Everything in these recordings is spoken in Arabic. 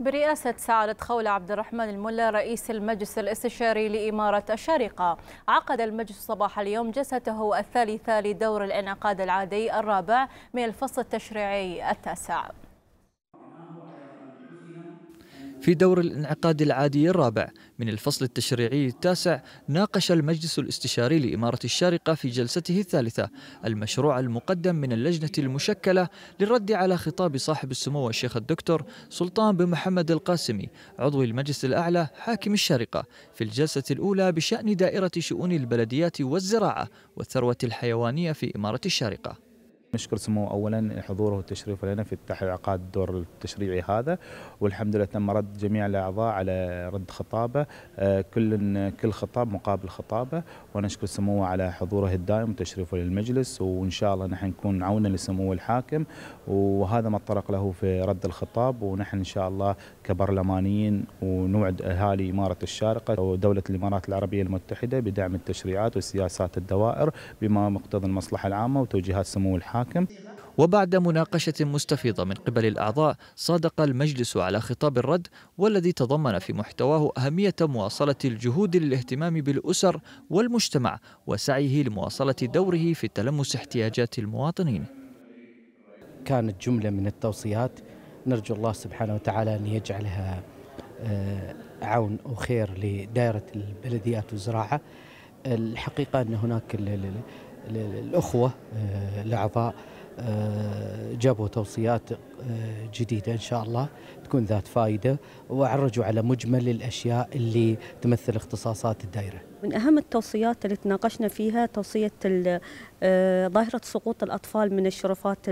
برئاسة سعادة خولة عبد الرحمن الملا رئيس المجلس الاستشاري لإمارة الشارقة عقد المجلس صباح اليوم جلسته الثالثة لدور الانعقاد العادي الرابع من الفصل التشريعي التاسع في دور الانعقاد العادي الرابع من الفصل التشريعي التاسع ناقش المجلس الاستشاري لإمارة الشارقة في جلسته الثالثة المشروع المقدم من اللجنة المشكلة للرد على خطاب صاحب السمو الشيخ الدكتور سلطان بن محمد القاسمي عضو المجلس الأعلى حاكم الشارقة في الجلسة الأولى بشأن دائرة شؤون البلديات والزراعة والثروة الحيوانية في إمارة الشارقة نشكر سمو اولا حضوره والتشريف لنا في عقاد الدور التشريعي هذا والحمد لله تم رد جميع الاعضاء على رد خطابه آه، كل كل خطاب مقابل خطابه ونشكر سموه على حضوره الدائم وتشريفه للمجلس وان شاء الله نحن نكون عونا لسمو الحاكم وهذا ما تطرق له في رد الخطاب ونحن ان شاء الله كبرلمانيين ونوعد اهالي اماره الشارقه ودوله الامارات العربيه المتحده بدعم التشريعات والسياسات الدوائر بما مقتضى المصلحه العامه وتوجيهات سمو الحاكم المحاكم وبعد مناقشة مستفيضة من قبل الأعضاء صادق المجلس على خطاب الرد والذي تضمن في محتواه أهمية مواصلة الجهود للاهتمام بالأسر والمجتمع وسعيه لمواصلة دوره في تلمس احتياجات المواطنين كانت جملة من التوصيات نرجو الله سبحانه وتعالى أن يجعلها آه، عون وخير لدائرة البلديات والزراعة الحقيقة أن هناك الأخوة آه، الأعضاء آه، جابوا توصيات آه، جديدة إن شاء الله تكون ذات فائدة وعرجوا على مجمل الأشياء اللي تمثل اختصاصات الدائرة من أهم التوصيات اللي تناقشنا فيها توصية ظاهرة سقوط الأطفال من الشرفات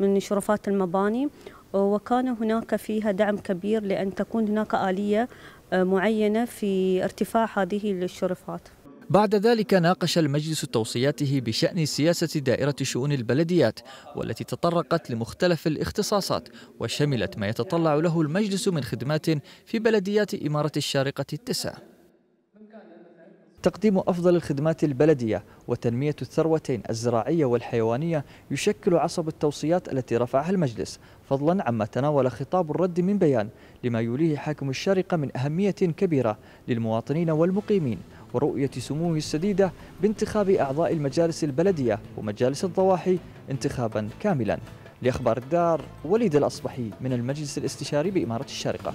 من شرفات المباني وكان هناك فيها دعم كبير لأن تكون هناك آلية معينة في ارتفاع هذه الشرفات بعد ذلك ناقش المجلس توصياته بشأن سياسة دائرة شؤون البلديات والتي تطرقت لمختلف الاختصاصات وشملت ما يتطلع له المجلس من خدمات في بلديات إمارة الشارقة التسع تقديم أفضل الخدمات البلدية وتنمية الثروتين الزراعية والحيوانية يشكل عصب التوصيات التي رفعها المجلس فضلا عما تناول خطاب الرد من بيان لما يوليه حاكم الشارقة من أهمية كبيرة للمواطنين والمقيمين ورؤية سموه السديدة بانتخاب أعضاء المجالس البلدية ومجالس الضواحي انتخابا كاملا لأخبار الدار وليد الأصبحي من المجلس الاستشاري بإمارة الشارقة